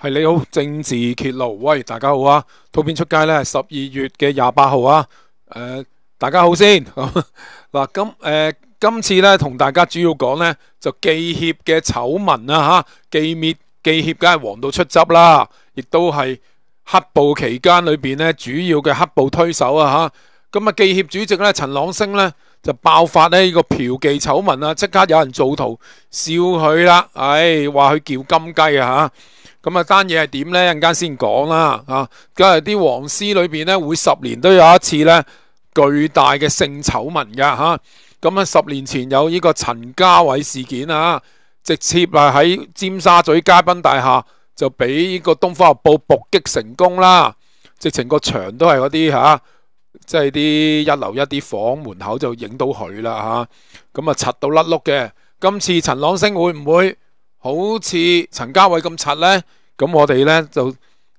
系你好，政治揭露喂，大家好啊！图片出街咧，十二月嘅廿八号啊。诶，大家好先 嗱，咁诶，今次咧同大家主要讲咧就记协嘅丑闻啊吓，记灭记协梗系黄到出汁啦，亦都系黑暴期间里边咧主要嘅黑暴推手啊吓。咁啊，记协主席咧陈朗升咧就爆发呢个嫖妓丑闻啊，即刻有人做图笑佢啦，唉，话佢叫金鸡啊吓。咁啊，單嘢係點呢？陣間先講啦嚇。咁啲皇室裏边呢，會十年都有一次呢巨大嘅性醜聞噶吓，咁啊，十年前有呢個陳家偉事件啊，直接啊喺尖沙咀嘉賓大廈就俾《呢個東方日報》伏擊成功啦，直情個牆都係嗰啲嚇，即係啲一樓一啲房門口就影到佢啦吓，咁啊，柒到甩碌嘅。今次陳朗星會唔會？好似陈家伟咁柒呢，咁我哋呢就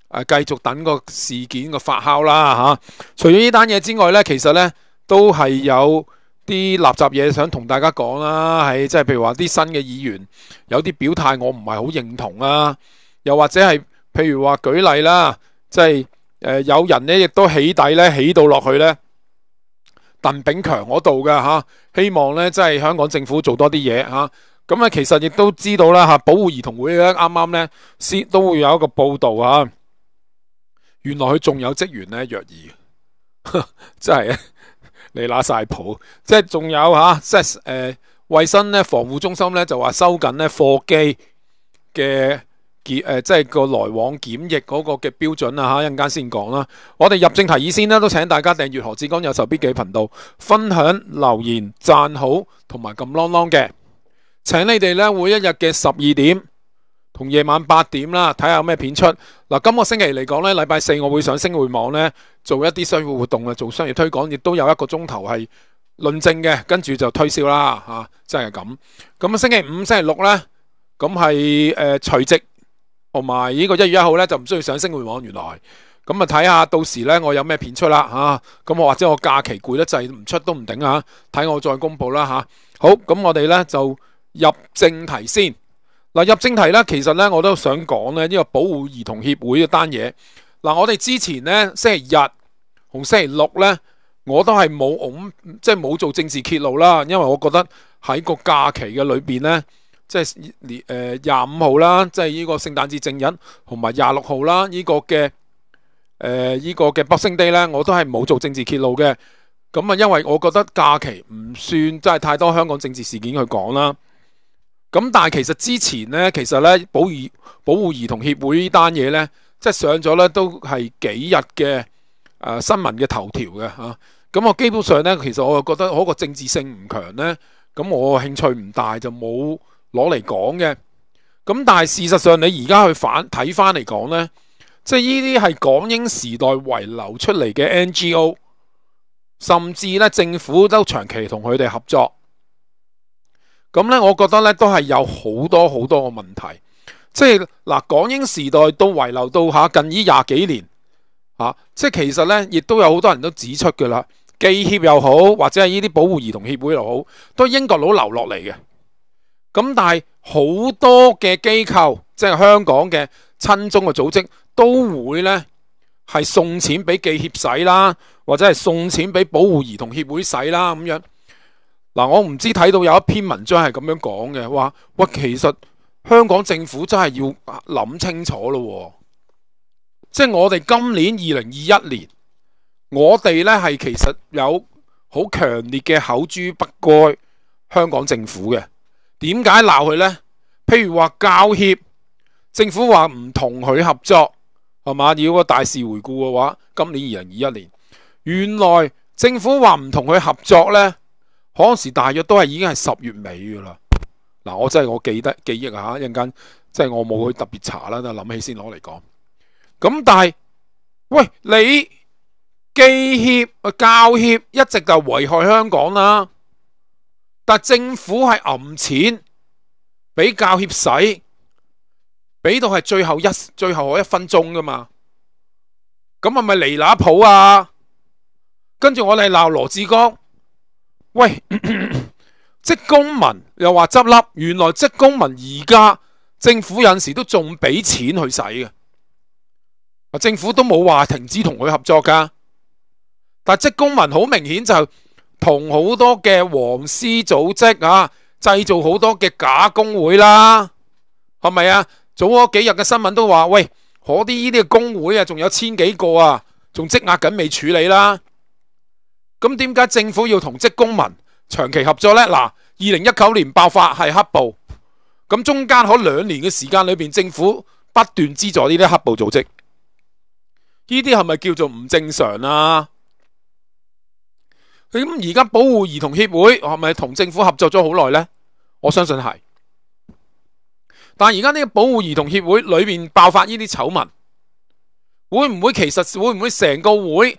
诶继续等个事件个发酵啦吓。除咗呢单嘢之外呢，其实呢都系有啲垃圾嘢想同大家讲啦，系即系譬如话啲新嘅议员有啲表态，我唔系好认同啊。又或者系譬如话举例啦，即系诶有人呢亦都起底呢，起到落去呢。邓炳强嗰度嘅吓，希望呢，即系香港政府做多啲嘢吓。咁啊，其實亦都知道啦吓，保護兒童會咧啱啱咧先都會有一個報導啊，原來佢仲有職員咧弱兒，真係你拿晒普，即系仲有吓，即诶，卫、生咧防護中心咧就話收緊咧貨機嘅检诶，即係個來往檢疫嗰個嘅標準啊吓，一阵間先講啦。我哋入正題先啦，都請大家訂《阅何志刚有仇必記》頻道，分享留言、讚好同埋撳啷啷嘅。请你哋咧，每一日嘅十二点同夜晚八点啦，睇下有咩片出。嗱，今个星期嚟讲咧，礼拜四我会上星汇网咧，做一啲商业活动啊，做商业推广，亦都有一个钟头系论证嘅，跟住就推销啦，吓，即系咁。咁啊，星期五、星期六咧，咁系诶随即同埋呢个一月一号咧，就唔需要上星汇网，原来咁啊，睇下到时咧我有咩片出啦，吓。咁我或者我假期攰得滞，唔出都唔定啊，睇我再公布啦，吓。好，咁我哋咧就。入正题先嗱，入正题咧，其实咧我都想讲咧呢个保护儿童协会嘅单嘢嗱，我哋之前咧星期日同星期六咧，我都系冇即系冇做政治揭露啦，因为我觉得喺个假期嘅里边咧，即系年诶廿五号啦，即系呢个圣诞节正日，同埋廿六号啦呢个嘅呢个嘅北星 day 咧，我都系冇做政治揭露嘅，咁啊，因为我觉得假期唔算真系太多香港政治事件去讲啦。咁但係其實之前呢，其實呢，保兒保護兒童協會呢單嘢呢，即係上咗呢，都係幾日嘅誒新聞嘅頭條嘅嚇。咁我基本上呢，其實我覺得我個政治性唔強呢，咁我興趣唔大，就冇攞嚟講嘅。咁但係事實上，你而家去反睇翻嚟講呢，即係呢啲係港英時代遺留出嚟嘅 NGO，甚至呢政府都長期同佢哋合作。咁咧，我覺得咧都係有好多好多個問題，即係嗱，港英時代都遗留到下近呢廿幾年嚇，即係其實咧，亦都有好多人都指出噶啦，記協又好，或者係呢啲保護兒童協會又好，都英國佬留落嚟嘅。咁但係好多嘅機構，即係香港嘅親中嘅組織，都會咧係送錢俾記協使啦，或者係送錢俾保護兒童協會使啦，咁樣。嗱，我唔知睇到有一篇文章係咁樣講嘅，話喂，其實香港政府真係要諗清楚咯，即係我哋今年二零二一年，我哋呢係其實有好強烈嘅口珠不該香港政府嘅，點解鬧佢呢？譬如話教協政府話唔同佢合作，係嘛？如果個大事回顧嘅話，今年二零二一年，原來政府話唔同佢合作呢。嗰时大约都系已经系十月尾噶啦，嗱我真系我记得记忆啊，一阵间即系我冇去特别查啦，就谂起先攞嚟讲。咁但系喂你记协啊教协一直就危害香港啦，但政府系揞钱俾教协使，俾到系最后一最后一分钟噶嘛，咁系咪尼拿普啊？跟住我哋闹罗志刚，喂，职 工民又话执笠，原来职工民而家政府有时都仲俾钱去使嘅，政府都冇话停止同佢合作噶，但系职工民好明显就同好多嘅黄丝组织啊，制造好多嘅假工会啦，系咪啊？早嗰几日嘅新闻都话，喂，嗰啲呢啲工会啊，仲有千几个啊，仲积压紧未处理啦。咁点解政府要同职公民长期合作呢？嗱，二零一九年爆发系黑暴，咁中间可两年嘅时间里边，政府不断资助呢啲黑暴组织，呢啲系咪叫做唔正常啊？咁而家保护儿童协会系咪同政府合作咗好耐呢？我相信系，但而家呢个保护儿童协会里面爆发呢啲丑闻，会唔会其实会唔会成个会？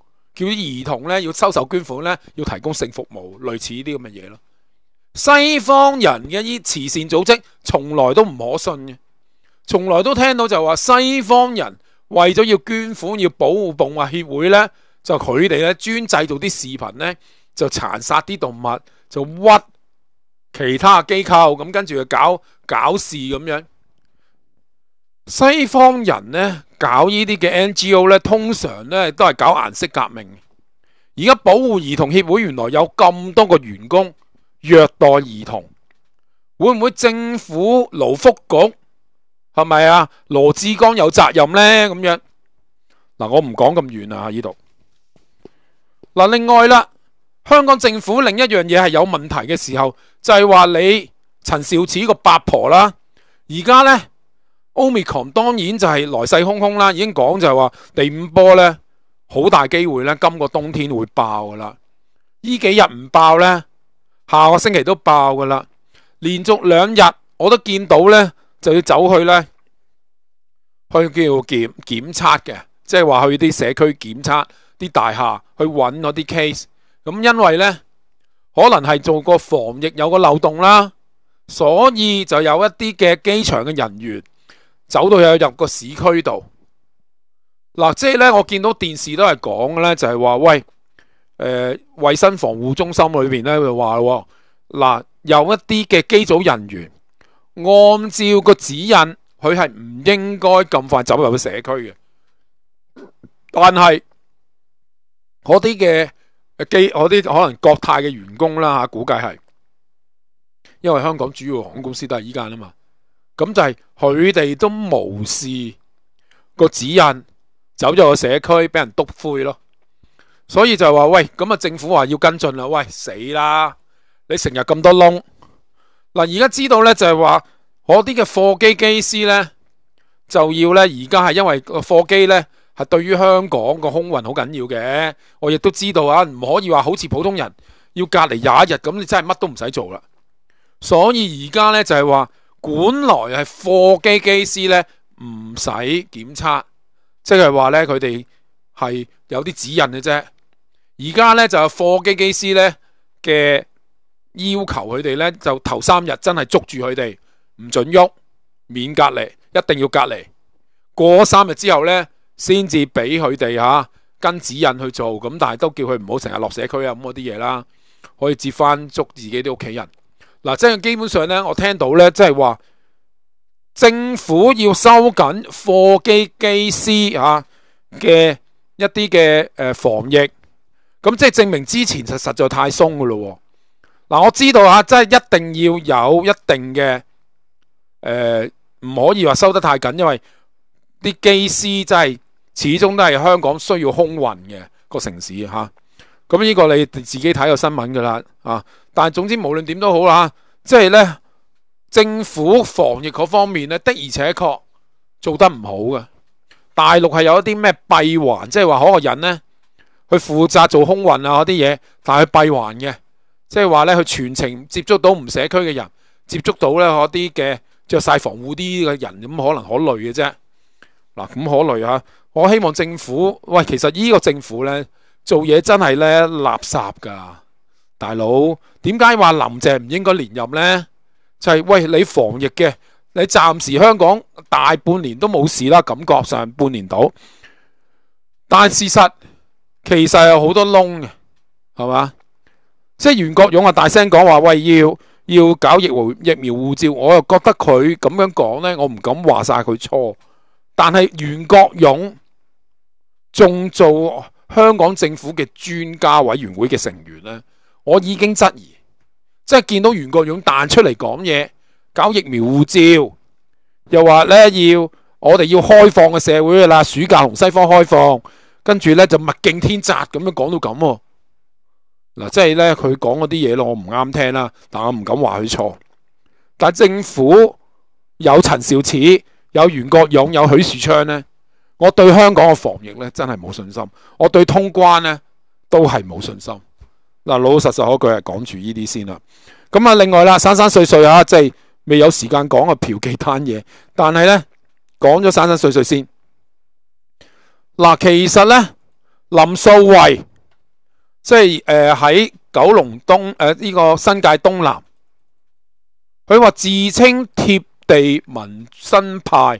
叫兒童咧要收受捐款咧，要提供性服務，類似呢啲咁嘅嘢咯。西方人嘅啲慈善組織從來都唔可信嘅，從來都聽到就話西方人為咗要捐款要保護動物協會咧，就佢哋咧專製造啲視頻咧，就殘殺啲動物，就屈其他機構，咁跟住又搞搞事咁樣。西方人咧。搞呢啲嘅 NGO 咧，通常咧都系搞颜色革命。而家保护儿童协会原来有咁多个员工虐待儿童，会唔会政府劳福局系咪啊？罗志刚有责任呢？咁样嗱，我唔讲咁远啊，呢度嗱。另外啦，香港政府另一样嘢系有问题嘅时候，就系话你陈少始个八婆啦。而家呢。Omicron 當然就係來勢汹汹啦，已經講就係話第五波呢，好大機會呢，今個冬天會爆噶啦。呢幾日唔爆呢，下個星期都爆噶啦。連續兩日我都見到呢，就要走去呢，去叫檢检测嘅，即係話去啲社區檢测啲大廈去揾嗰啲 case。咁因為呢，可能係做個防疫有個漏洞啦，所以就有一啲嘅機場嘅人員。走到有入個市區度，嗱，即係咧，我見到電視都係講咧，就係話，喂，誒，卫生防護中心裏边咧，就話嗱，有一啲嘅機組人員按照個指引，佢係唔應該咁快走入去社區嘅，但係嗰啲嘅機，嗰啲可能國泰嘅員工啦吓，估計係，因為香港主要航空公司都係依間啊嘛。咁就系佢哋都无视个指引，走咗个社区，俾人督灰咯。所以就话喂咁啊，政府话要跟进啦。喂死啦，你成日咁多窿嗱。而家知道呢，就系话我啲嘅货机机师呢，就要呢。而家系因为个货机呢，系对于香港个空运好紧要嘅。我亦都知道啊，唔可以话好似普通人要隔离廿一日咁，你真系乜都唔使做啦。所以而家呢，就系话。本来系货机机师咧唔使检测，即系话咧佢哋系有啲指引嘅啫。而家咧就系货机机师咧嘅要求，佢哋咧就头三日真系捉住佢哋唔准喐，免隔离一定要隔离。过三日之后咧，先至俾佢哋吓跟指引去做。咁但系都叫佢唔好成日落社区啊咁嗰啲嘢啦，可以接翻捉自己啲屋企人。嗱，即系基本上咧，我听到咧，即系话政府要收紧货机机师啊嘅一啲嘅诶防疫，咁即系证明之前实实在太松噶咯。嗱，我知道啊，即系一定要有一定嘅诶，唔可以话收得太紧，因为啲机师真系始终都系香港需要空运嘅个城市吓。咁呢個你自己睇個新聞㗎啦，啊！但系總之無論點都好啦，即係呢政府防疫嗰方面呢，的而且確做得唔好嘅。大陸係有一啲咩閉環，即係話嗰人呢去負責做空運啊嗰啲嘢，但係閉環嘅，即係話呢，佢全程接觸到唔社區嘅人，接觸到呢嗰啲嘅著晒防護啲嘅人咁可能可累嘅啫。嗱咁可累啊！我希望政府喂，其實呢個政府呢。做嘢真系咧垃圾噶，大佬点解话林郑唔应该连任呢？就系喂你防疫嘅，你暂时香港大半年都冇事啦，感觉上半年到，但系事实其实有好多窿嘅，系嘛？即系袁国勇啊，大声讲话喂，要要搞疫苗疫苗护照，我又觉得佢咁样讲呢，我唔敢话晒佢错，但系袁国勇仲做。香港政府嘅專家委員會嘅成員咧，我已經質疑，即係見到袁國勇彈出嚟講嘢，搞疫苗护照，又話咧要我哋要開放嘅社會嘅啦，暑假同西方開放，跟住咧就物競天择咁樣講到咁喎。嗱，即係咧佢講嗰啲嘢咯，我唔啱聽啦。但我唔敢話佢錯，但政府有陳肇始，有袁國勇，有許树昌咧。我对香港嘅防疫咧真系冇信心，我对通关咧都系冇信心。嗱，老老实实嗰句系讲住呢啲先啦。咁啊，另外啦，散散碎碎啊，即系未有时间讲啊，嫖妓摊嘢。但系咧，讲咗散散碎碎先。嗱，其實咧，林素慧即係诶喺九龍東诶呢個新界東南，佢話自稱貼地民生派。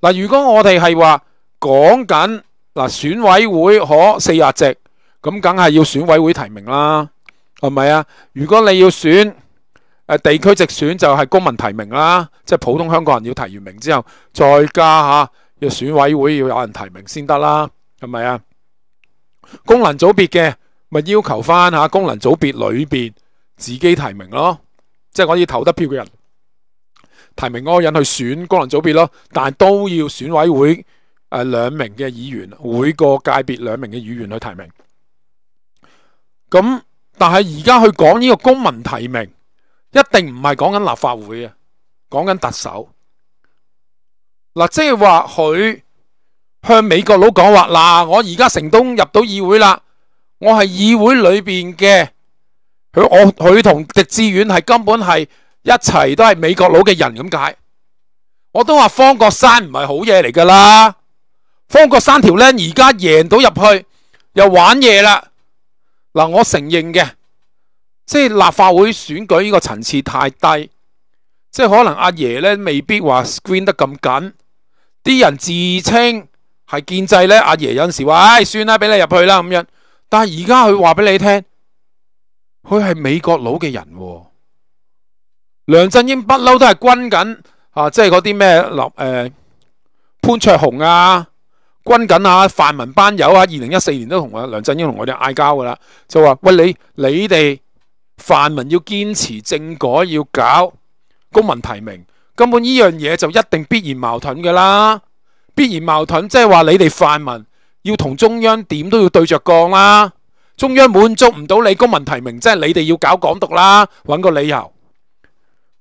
嗱，如果我哋系话讲紧嗱，选委会可四廿席，咁梗系要选委会提名啦，系咪啊？如果你要选地区直选，就系公民提名啦，即系普通香港人要提完名之后，再加吓要选委会要有人提名先得啦，系咪啊？功能组别嘅咪要求翻吓功能组别里边自己提名咯，即系可以投得票嘅人。提名嗰个人去选功能组别咯，但系都要选委会诶两名嘅议员，每个界别两名嘅议员去提名。咁但系而家去讲呢个公民提名，一定唔系讲紧立法会啊，讲紧特首。嗱，即系话佢向美国佬讲话：，嗱，我而家成东入到议会啦，我系议会里边嘅佢，我佢同狄志远系根本系。一齐都系美国佬嘅人咁解，我都话方国山唔系好嘢嚟噶啦。方国山条僆而家赢到入去又玩嘢啦。嗱，我承认嘅，即系立法会选举呢个层次太低，即系可能阿爷咧未必话 screen 得咁紧，啲人自称系建制咧，阿爷有阵时话唉算啦，俾你入去啦咁样。但系而家佢话俾你听，佢系美国佬嘅人。梁振英不嬲都系军紧啊，即系嗰啲咩诶潘卓雄啊，军紧啊，泛民班友啊，二零一四年都同啊梁振英同我哋嗌交噶啦，就话喂你你哋泛民要坚持政改，要搞公民提名，根本呢样嘢就一定必然矛盾噶啦，必然矛盾，即系话你哋泛民要同中央点都要对着干啦，中央满足唔到你公民提名，即系你哋要搞港独啦，揾个理由。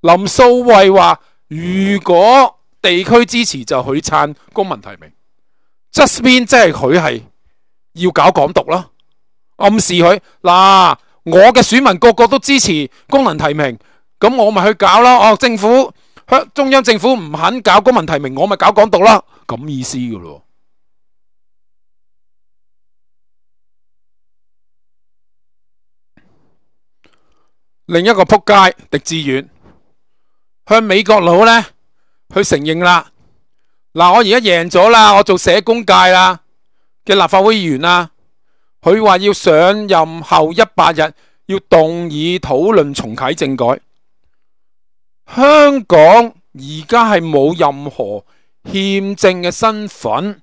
林素慧话：如果地区支持就许撑公民提名 j u s t i n 即系佢系要搞港独啦，暗示佢嗱我嘅选民个个都支持公民提名，咁我咪去搞咯。哦，政府中央政府唔肯搞公民提名，我咪搞港独啦，咁意思噶咯。另一个扑街狄志远。向美國佬咧，佢承認啦。嗱，我而家贏咗啦，我做社工界啦嘅立法會議員啦。佢話要上任後一百日要動議討論重啟政改。香港而家係冇任何憲政嘅身份，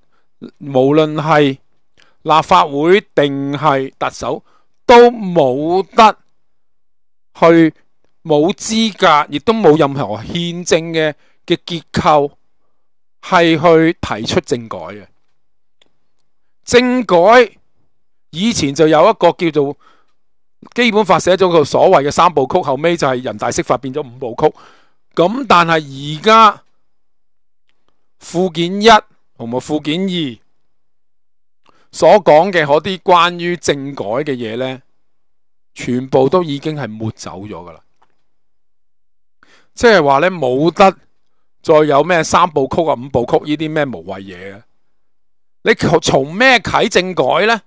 無論係立法會定係特首，都冇得去。冇资格，亦都冇任何宪政嘅嘅结构系去提出政改嘅。政改以前就有一个叫做《基本法》写咗个所谓嘅三部曲，后尾就系人大释法变咗五部曲。咁但系而家附件一同埋附件二所讲嘅嗰啲关于政改嘅嘢呢，全部都已经系抹走咗噶啦。即系话咧，冇得再有咩三部曲啊、五部曲呢啲咩无谓嘢啊？你从咩启政改咧？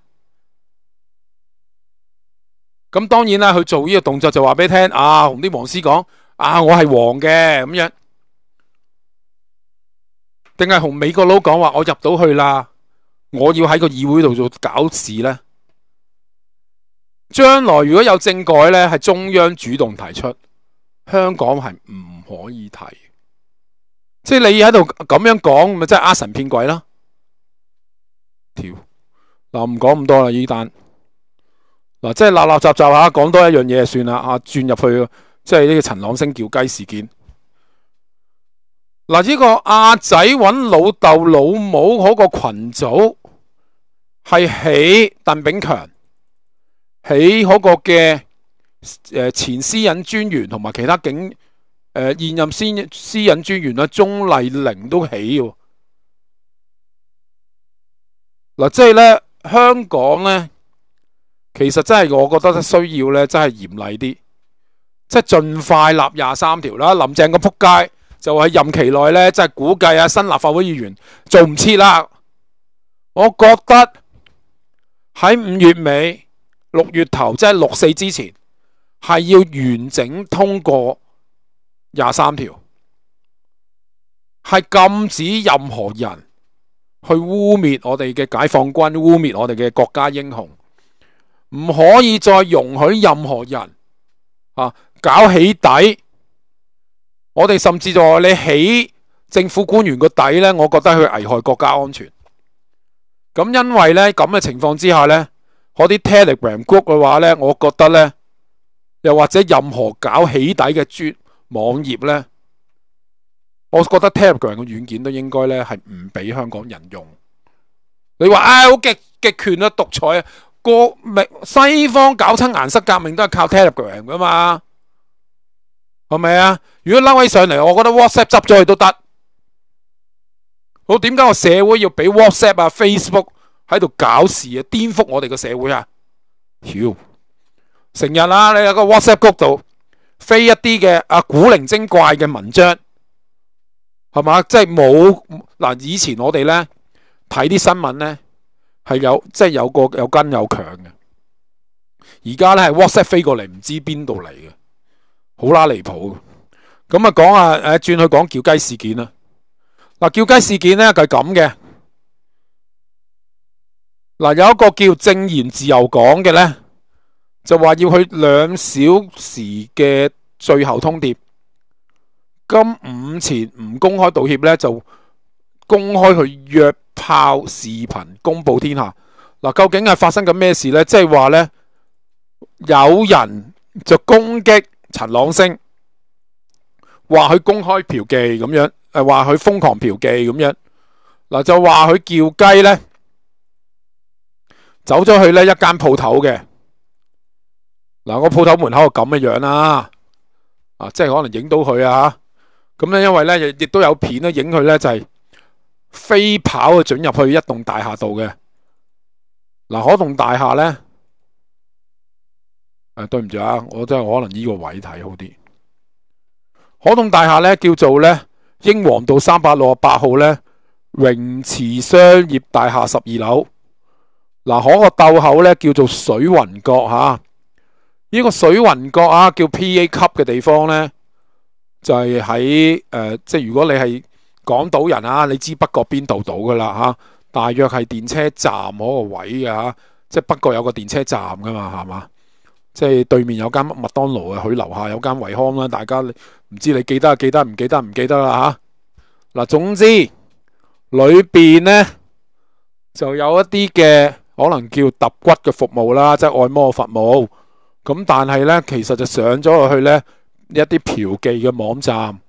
咁当然啦，佢做呢个动作就话俾听啊，同啲黄师讲啊，我系黄嘅咁样，定系同美国佬讲话我入到去啦，我要喺个议会度做搞事咧。将来如果有政改咧，系中央主动提出。香港系唔可以提，即系你喺度咁样讲，咪即系阿神骗鬼啦？跳嗱唔讲咁多啦，依单嗱即系垃垃杂杂吓，讲多一样嘢就算啦。啊，转入去即系呢个陈朗星叫鸡事件。嗱呢个阿仔揾老豆老母嗰个群组系起邓炳强起嗰个嘅。诶，前私隐专员同埋其他警诶，现任私私隐专员啊，钟丽玲都起喎嗱，即系咧香港咧，其实真系我觉得需要咧，真系严厉啲，即系尽快立廿三条啦。林郑个扑街就喺任期内咧，即系估计啊，新立法会议员做唔切啦。我觉得喺五月尾六月头，即系六四之前。系要完整通过廿三条，系禁止任何人去污蔑我哋嘅解放军、污蔑我哋嘅国家英雄，唔可以再容许任何人啊搞起底。我哋甚至在你起政府官员个底呢，我觉得佢危害国家安全。咁因为呢咁嘅情况之下呢，嗰啲 Telegram group 嘅话呢，我觉得呢。又或者任何搞起底嘅专网页咧，我觉得 Telegram 嘅软件都应该咧系唔俾香港人用。你话啊，好极极权啊，独裁啊，革明西方搞亲颜色革命都系靠 Telegram 噶嘛，系咪啊？如果嬲起上嚟，我觉得 WhatsApp 执咗佢都得。好，点解我社会要俾 WhatsApp 啊、Facebook 喺度搞事啊，颠覆我哋嘅社会啊？屌！成日啦，你喺个 WhatsApp group 度飞一啲嘅啊古灵精怪嘅文章，系嘛？即系冇嗱，以前我哋咧睇啲新闻咧系有，即系有个有根有强嘅。而家咧系 WhatsApp 飞过嚟，唔知边度嚟嘅，好啦离谱。咁啊讲啊，诶转去讲叫鸡事件啦。嗱，叫鸡事件咧系咁嘅。嗱，有一个叫正言自由讲嘅咧。就话要去两小时嘅最后通牒，今午前唔公开道歉咧，就公开去约炮视频公布天下。嗱，究竟系发生紧咩事呢？即系话呢，有人就攻击陈朗星，话佢公开嫖妓咁样，诶话佢疯狂嫖妓咁样。嗱，就话佢叫鸡呢，走咗去呢一间铺头嘅。嗱，我铺头门口咁嘅样啦，啊，即系可能影到佢啊，咁咧，因为咧亦亦都有片咧，影佢咧就系飞跑啊，准入去一栋大厦度嘅嗱。可栋大厦咧，诶，对唔住啊，我真系可能呢个位睇好啲。可栋大厦咧叫做咧英皇道三百六十八号咧泳池商业大厦十二楼嗱。可个斗口咧叫做水云阁吓。呢个水云阁啊，叫 P.A. 级嘅地方呢，就系喺诶，即系如果你系港岛人啊，你知北角边度到噶啦吓，大约系电车站嗰个位啊，即系北角有个电车站噶嘛，系嘛？即系对面有间麦当劳啊，佢楼下有间维康啦。大家唔知你记得记得唔记得唔记得啦吓嗱。总之里边呢，就有一啲嘅可能叫揼骨嘅服务啦，即系按摩服务。咁但係咧，其實就上咗落去咧一啲嫖妓嘅網站，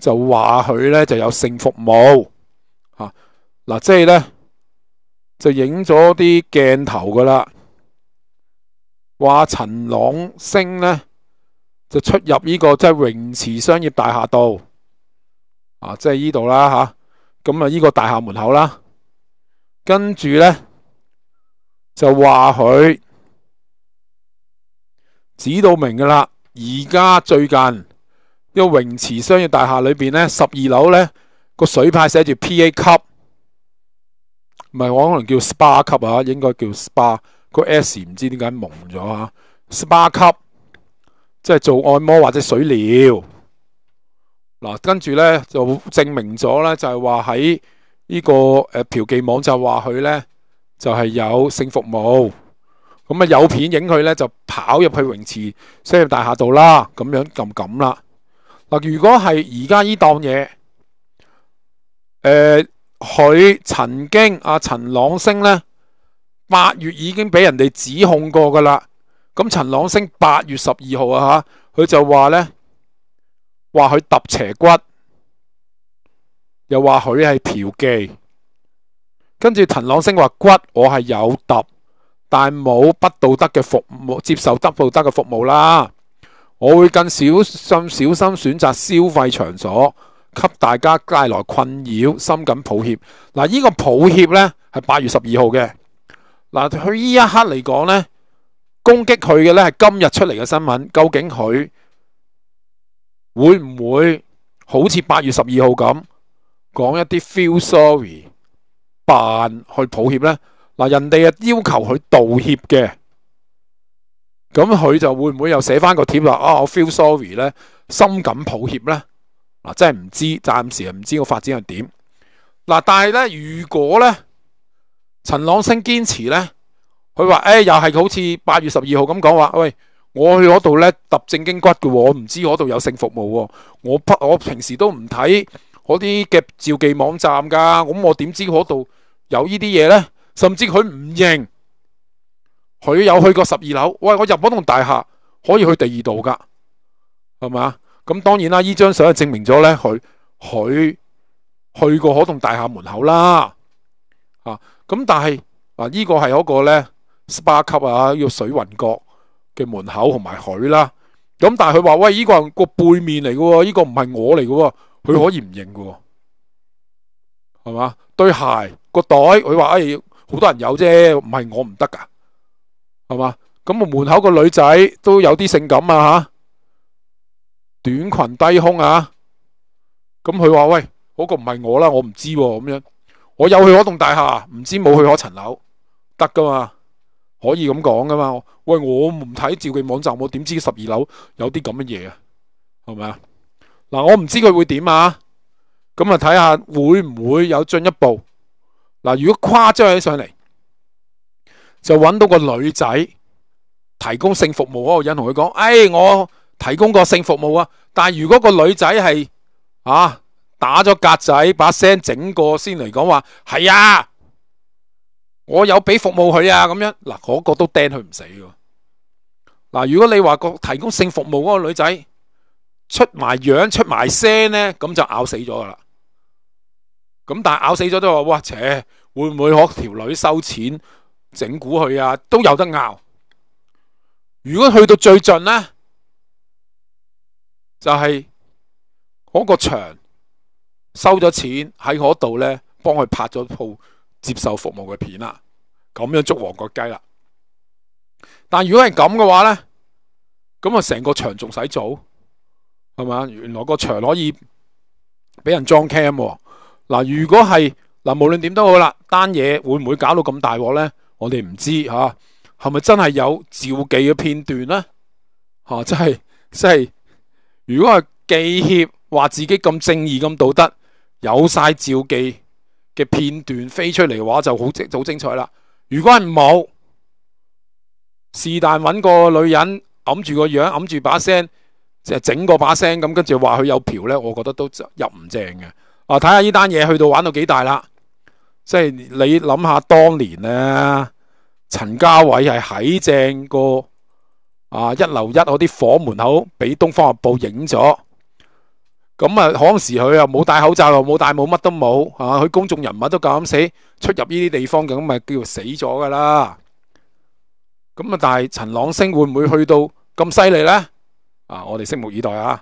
就話佢咧就有性服務嚇嗱，即係咧就影咗啲鏡頭噶啦，話陳朗星咧就出入呢個即係泳池商業大廈度啊，即係依度啦嚇，咁啊依個大廈門口啦，跟住咧就話佢。指到明噶啦，而家最近一個泳池商業大廈裏边咧，十二樓咧個水牌寫住 P A 級，唔係我可能叫 SPA 級啊，應該叫 SPA 個 S 唔知點解蒙咗啊，SPA 級即係做按摩或者水療。嗱，跟住咧就證明咗咧，就係話喺呢個诶嫖妓網就話佢咧就係有性服務。咁啊有片影佢咧就跑入去泳池商业大厦度啦，咁样咁咁啦。嗱，如果系而家呢档嘢，诶，佢曾经阿陈朗星咧，八月已经俾人哋指控过噶啦。咁陈朗星八月十二号啊吓，佢就话咧，话佢揼斜骨，又话佢系嫖妓。跟住陈朗星话骨我系有揼。但冇不道德嘅服务，接受不道德嘅服务啦。我会更小心小心选择消费场所，给大家带来困扰，深感抱歉。嗱，呢个抱歉呢系八月十二号嘅。嗱，佢呢一刻嚟讲呢，攻击佢嘅呢系今日出嚟嘅新闻，究竟佢会唔会好似八月十二号咁讲一啲 feel sorry 扮去抱歉呢？嗱，人哋啊要求佢道歉嘅，咁佢就會唔會又寫翻個貼话啊，我 feel sorry 咧，深感抱歉咧。嗱，真係唔知，暫時唔知個發展係點。嗱，但係咧，如果咧陳朗星堅持咧，佢話：，诶又係好似八月十二號咁講話，喂，我去嗰度咧揼正經骨嘅喎，我唔知嗰度有性服務喎，我不我平時都唔睇嗰啲嘅照记網站㗎，咁我點知嗰度有呢啲嘢咧？甚至佢唔認，佢有去过十二楼。喂，我入嗰栋大厦可以去第二度噶，系咪啊？咁当然啦，呢张相证明咗咧，佢佢去过嗰栋大厦门口啦，啊，咁但系啊，呢个系嗰个咧，spa 级啊，要水云阁嘅门口同埋佢啦。咁但系佢话喂，呢个个背面嚟嘅，呢个唔系我嚟嘅，佢可以唔认嘅，系嘛？对鞋个袋，佢话诶。好多人有啫，唔系我唔得噶，系嘛？咁啊，门口个女仔都有啲性感啊，吓，短裙低胸啊，咁佢话喂，嗰个唔系我啦，我唔知咁样，我有去嗰栋大厦，唔知冇去嗰层楼，得噶嘛，可以咁讲噶嘛？喂，我唔睇照佢网站，我点知十二楼有啲咁嘅嘢啊？系咪啊？嗱，我唔知佢会点啊，咁啊睇下会唔会有进一步？嗱，如果誇張起上嚟，就揾到個女仔提供性服務嗰個人同佢講：，誒，我提供個性服務啊！但如果個女仔係啊打咗格仔，把聲整過先嚟講話，係啊，我有俾服務佢啊，咁样嗱，嗰個都钉佢唔死喎。嗱，如果你話个提供性服務嗰個女仔出埋樣出埋聲呢，咁就咬死咗噶啦。咁但系咬死咗都话哇，切会唔会学条女收钱整蛊佢啊？都有得咬。如果去到最尽咧，就系嗰个场收咗钱喺嗰度咧，帮佢拍咗套接受服务嘅片啦。咁样捉黄国鸡啦。但如果系咁嘅话咧，咁啊，成个场仲使做系嘛？原来个场可以俾人装 cam。嗱，如果系嗱，无论点都好啦，单嘢会唔会搞到咁大镬呢？我哋唔知吓，系咪真系有照记嘅片段呢？吓，即系即系，如果系记协话自己咁正义咁道德，有晒照记嘅片段飞出嚟嘅话，就好精好精彩啦。如果系冇，是但揾个女人揞住个样揞住把声，即系整个把声咁，跟住话佢有嫖呢，我觉得都入唔正嘅。啊！睇下呢單嘢去到玩到幾大啦，即係你諗下當年呢，陳家偉係喺正個啊一樓一嗰啲火門口俾《東方日報》影咗，咁啊，嗰时時佢又冇戴口罩，又冇戴帽，乜都冇嚇，佢公眾人物都咁死出入呢啲地方嘅，咁咪叫做死咗噶啦。咁啊，但係陳朗星會唔會去到咁犀利呢？啊，我哋拭目以待啊！